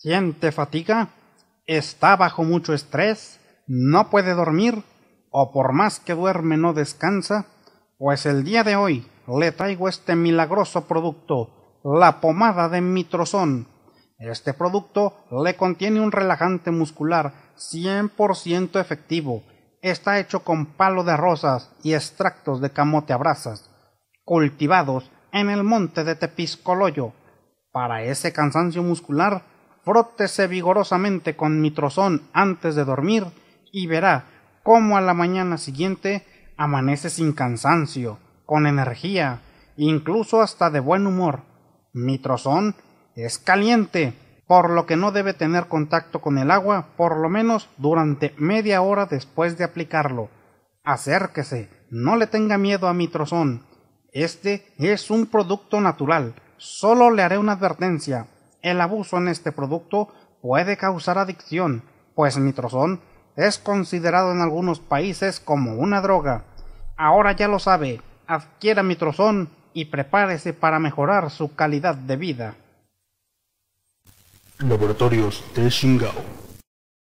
siente fatiga, está bajo mucho estrés, no puede dormir, o por más que duerme no descansa, pues el día de hoy le traigo este milagroso producto, la pomada de mitrozón. Este producto le contiene un relajante muscular 100% efectivo. Está hecho con palo de rosas y extractos de camote a brasas, cultivados en el monte de Tepiscoloyo. Para ese cansancio muscular frótese vigorosamente con trozón antes de dormir y verá cómo a la mañana siguiente amanece sin cansancio, con energía, incluso hasta de buen humor. trozón es caliente, por lo que no debe tener contacto con el agua por lo menos durante media hora después de aplicarlo. Acérquese, no le tenga miedo a trozón. Este es un producto natural. Solo le haré una advertencia el abuso en este producto puede causar adicción, pues mitrozón es considerado en algunos países como una droga. Ahora ya lo sabe, adquiera mitrozón y prepárese para mejorar su calidad de vida. Laboratorios de